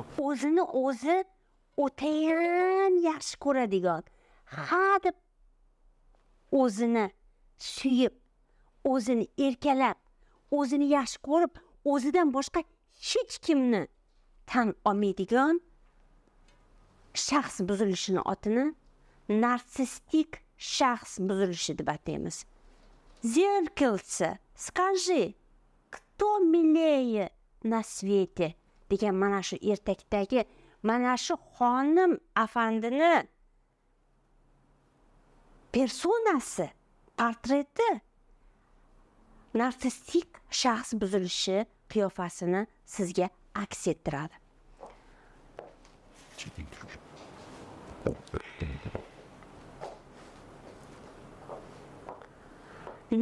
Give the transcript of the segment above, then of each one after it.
o'zini o'zi o'tayam yaxshi ko'radigan deb o'zini suyib o'zini erkalab o'zini yaxshi ko'rib o'zidan boshqa hech kimni tan olmaydigan shaxs buzilishini otini narsistik shaxs buzilishi deb ataymiz зеркальце скажи кто милее на свете degan mana shu ertakdagi mana shu xonim afandini personasi portreti narsistik shaxs buzilishi qiyofasini sizga aks ettiradi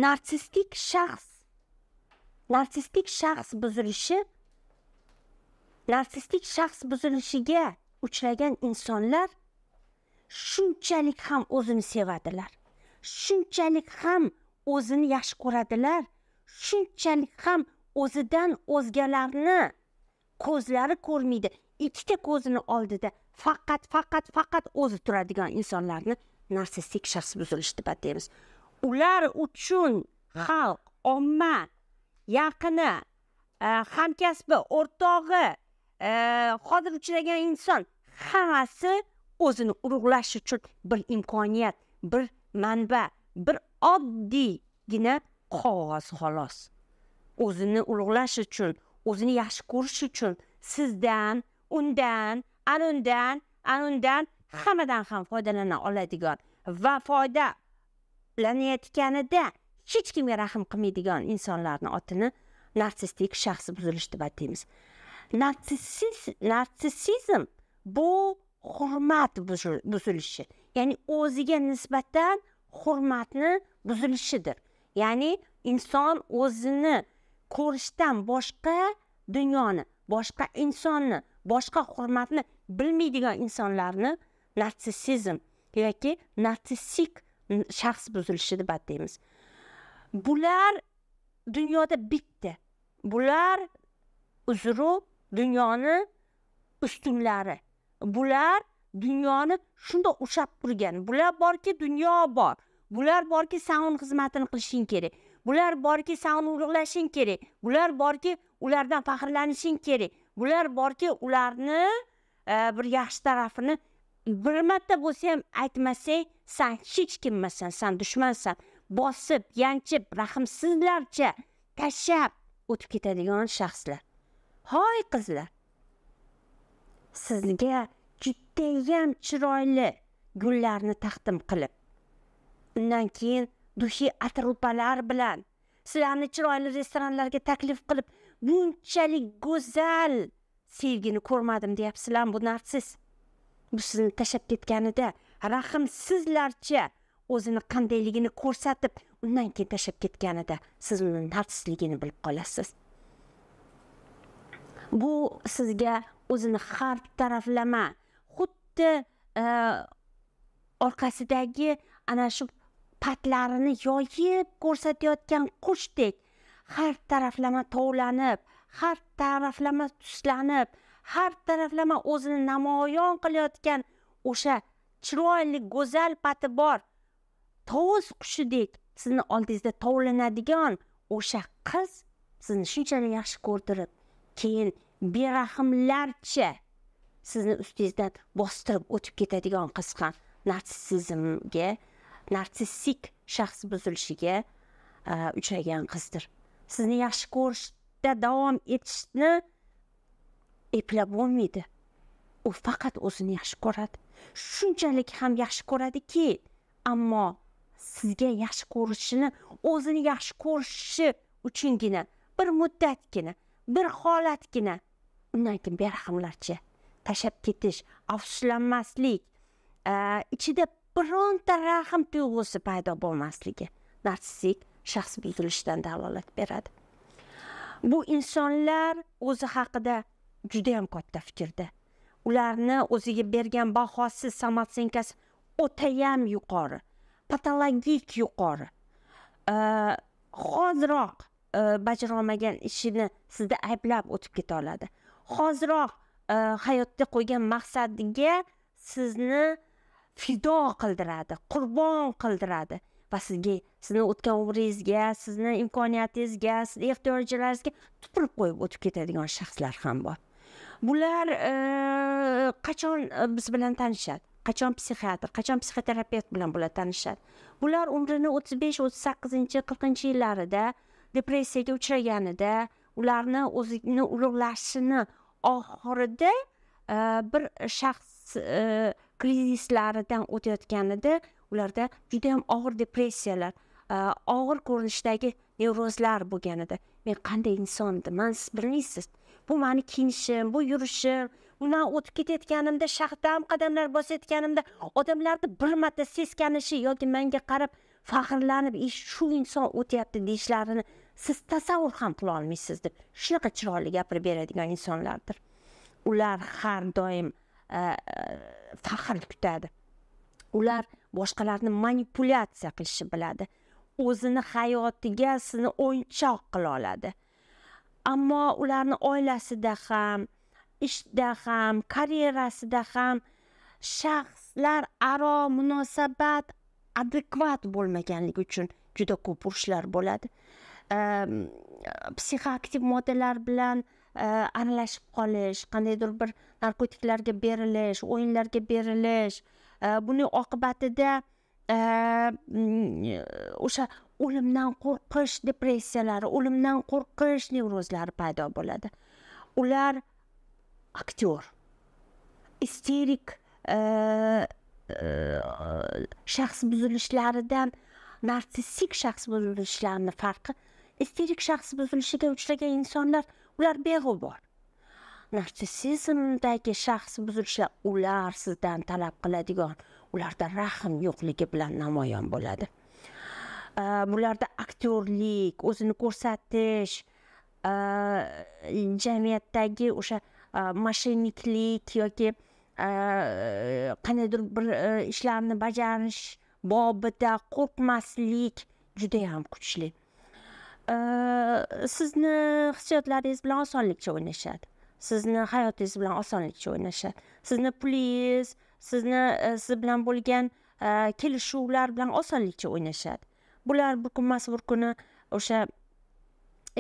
narsistik shaxs narsistik shaxs buzilishi narsistik shaxs buzilishiga uchragan insonlar shunchalik ham o'zini sevadilar shunchalik ham o'zini yaxshi ko'radilar shunchalik ham o'zidan o'zgalarni ko'zlari ko'rmaydi ikkita ko'zini oldida faqat faqat faqat o'zi turadigan insonlarni narsistik shaxs buzilishi deb ataymiz ular uchun xalq omma yaqini eh, hamkasbi o'rtog'i hozir uchragan inson hammasi o'zini urug'lash uchun bir imkoniyat bir manba bir oddiygina qog'oz xolos o'zini ulug'lash uchun o'zini yaxshi ko'rish uchun sizdan undan anundan anundan hammadan ham foydalana oladigan va foydalanayotganida hech kimga rahm qilmaydigan insonlarni otini narsistik shaxs buzilish deb ataymiz narsissizm bu hurmat buzilishi ya'ni o'ziga nisbatan hurmatni buzilishidir ya'ni inson o'zini ko'rishdan boshqa dunyoni boshqa insonni boshqa hurmatni bilmaydigan insonlarni narsissizm yoki narsissik shaxs buzilishi deb ataymiz bular dunyoda bitta bular uzru dunyoni ustunlari. Bular dunyoni shundoq ushab turgan. Bular borki, dunyo bor. Bular borki, uni xizmatini qilishing kerak. Bular borki, uni ulug'lashing kerak. Bular borki, ulardan faxrlanishing kerak. Bular borki, ularni e, bir yaxshi tarafini bir marta bo'lsa ham aytmasang, san hech kimmasan, san dushmansan. Bosib, yanchib, rahmsizlarcha tashab o'tib ketadigan shaxslar. hoy qizlar sizga judayam chiroyli gullarni taqdim qilib undan keyin duxiy atrupalar bilan sizlarni chiroyli restoranlarga taklif qilib bunchalik go'zal sevgini ko'rmadim deyapsizlarmi bu narsiz bu sizni tashlab ketganida rahmsizlarcha o'zini qandayligini ko'rsatib undan keyin tashlab ketganida siz uni narsizligini bilib qolasiz bu sizga o'zini har taraflama xuddi e, orqasidagi ana shu patlarini yoyib ko'rsatayotgan qushdek har taraflama tovlanib har taraflama tuslanib har taraflama o'zini namoyon qilayotgan o'sha chiroyli go'zal pati bor tovus qushidek sizni oldingizda tovlanadigan o'sha qiz sizni shunchalik yaxshi ko'rdirib keyin berahmlarcha sizni ustingizdan bostirib o'tib ketadigan qizg'an narsisizmga narsissik shaxs buzilishiga uchragan qizdir sizni yaxshi ko'rishda davom etishni eplab bo'lmaydi u faqat o'zini yaxshi ko'radi shunchalik ham yaxshi ko'radiki ammo sizga yaxshi ko'rishini o'zini yaxshi ko'rishi uchungina bir muddatgina bir holatgina undan keyin berahmlarcha tashlab ketish afsuslanmaslik ichida bironta rahm tuyg'usi paydo bo'lmasligi narsistik shaxs buzilishidan dalolat beradi bu insonlar o'zi haqida judayam katta fikrda ularni o'ziga bergan bahosi samotsenkasi o'tayam yuqori patologik yuqori hoziroq E, bajarolmagan ishini sizni ayblab o'tib keta oladi hoziroq e, hayotda qo'ygan maqsadiga sizni fido qildiradi qurbon qildiradi va sizga sizni o'tgan umringizga sizni imkoniyatingizga sizni ehtiyojlaringizga tupurib qo'yib o'tib ketadigan shaxslar ham bor bular e, qachon biz bilan tanishadi qachon psixiatr qachon psixoterapevt bilan bular tanishadi bular umrini o'ttiz besh o'ttiz sakkizinchi qirqinchi yillarida depressiyaga uchraganida ularni o'zini ulug'lashini oxirida e, bir shaxs e, krizislaridan o'tayotganida ularda juda yam og'ir depressiyalar e, og'ir ko'rinishdagi nevrozlar bo'lganida men qanday inson edim siz bilmaysiz bu mani kiyinishim bu yurishim undan o'tib ketayotganimda shahdam qadamlar bosayotganimda odamlarni bir marta seskanishi yoki menga qarab faxrlanib shu inson o'tyapti deyishlarini siz tasavvur ham qila olmaysiz deb shunaqa chiroyli gapirib beradigan insonlardir ular har doim e, e, faxr kutadi ular boshqalarni manipulyatsiya qilishni biladi o'zini hayotiga sizni o'yinchoq qila oladi ammo ularni oilasida ham ishda ham karyerasida ham shaxslar aro munosabat adekvat bo'lmaganligi uchun juda ko'p urushlar bo'ladi psixoaktiv moddalar bilan aralashib qolish qandaydir bir narkotiklarga berilish o'yinlarga berilish buning oqibatida o'sha o'limdan qo'rqish depressiyalari o'limdan qo'rqish nevrozlari paydo bo'ladi ular aktyor isterik shaxs buzilishlaridan narsistik shaxs buzilishlarini farqi isterik shaxs buzilishiga uchragan insonlar ular beg'ubor narsisizmdagi shaxs buzilishi ular sizdan talab qiladigan ularda rahm yo'qligi bilan namoyon bo'ladi bularda aktyorlik o'zini ko'rsatish jamiyatdagi o'sha mashinniklik yoki qandaydir bir e, ishlarni bajarish bobida qo'rqmaslik judayam kuchli sizni hissiyotlaringiz bilan osonlikcha o'ynashadi sizni hayotingiz bilan osonlikcha o'ynashadi sizni pulingiz sizni e, siz bilan bo'lgan e, kelishuvlar bilan osonlikcha o'ynashadi bular bir emas bir kuni o'sha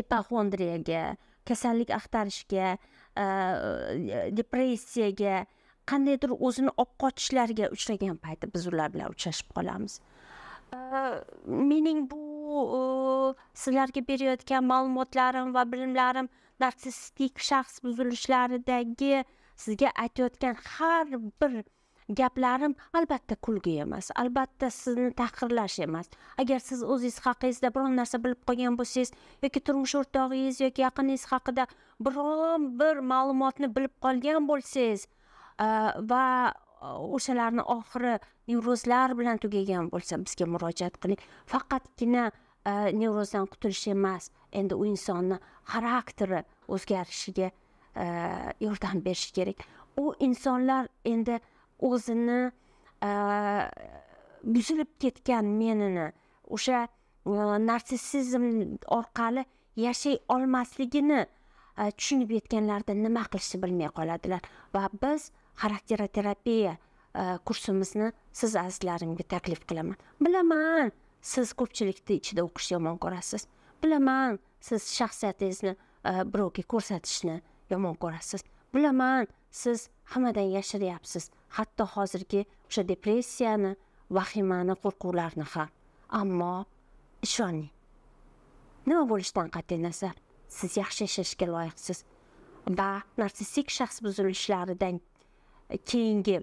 epaxondriyaga kasallik axtarishga e, depressiyaga qandaydir o'zini olib qochishlarga uchragan payti biz ular bilan uchrashib qolamiz mening bu sizlarga berayotgan ma'lumotlarim va bilimlarim narsistik shaxs buzilishlaridagi sizga aytayotgan har bir gaplarim albatta kulgi emas albatta sizni tahqirlash emas agar siz o'zingiz haqingizda biron narsa bilib qolgan bo'lsangiz yoki turmush o'rtog'ingiz yoki yaqiningiz haqida biron bir ma'lumotni bilib qolgan bo'lsangiz va Э, o'shalarni oxiri nevrozlar bilan tugagan bo'lsa bizga murojaat qiling faqatgina e, nevrozdan qutulish emas endi u insonni xarakteri o'zgarishiga e, yordam berishi kerak u insonlar endi o'zini e, buzilib ketgan menini o'sha narsissizm orqali yashay olmasligini tushunib yetganlarida nima qilishni bilmay qoladilar va biz xarakteroterapiya e, kursimizni siz azizlarimga taklif qilaman bilaman siz ko'pchilikni ichida o'qishni yomon ko'rasiz bilaman siz shaxsiyatingizni e, birovga ko'rsatishni yomon ko'rasiz bilaman siz hammadan yashiryapsiz hatto hozirgi o'sha depressiyani vahimani qo'rquvlarni ham ammo ishoning nima bo'lishidan qat'iy nazar siz yaxshi yashashga loyiqsiz va narsistik shaxs buzilishlaridan keyingi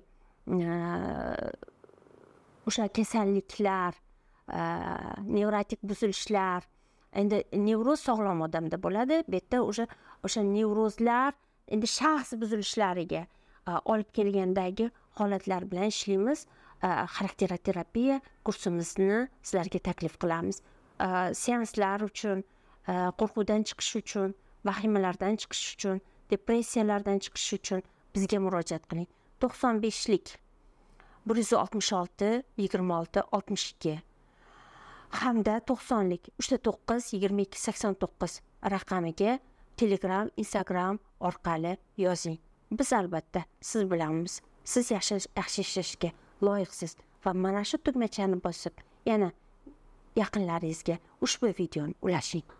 o'sha kasalliklar nevrotik buzilishlar endi nevroz sog'lom odamda bo'ladi bu yerda o'sha o'sha nevrozlar endi shaxs buzilishlariga olib kelgandagi holatlar bilan ishlaymiz xarakteroterapiya kursimizni sizlarga taklif qilamiz seanslar uchun qo'rquvdan chiqish uchun vahimalardan chiqish uchun depressiyalardan chiqish uchun bizga murojaat qiling to'qson beshlik bir yuz oltmish olti yigirma olti oltmish ikki hamda to'qsonlik uchta to'qqiz yigirma ikki sakson to'qqiz raqamiga telegram instagram orqali yozing biz albatta siz bilanmiz siz yaxshi yaxshi ishlashga loyiqsiz va mana shu tugmachani bosib yana yaqinlaringizga ushbu videoni ulashing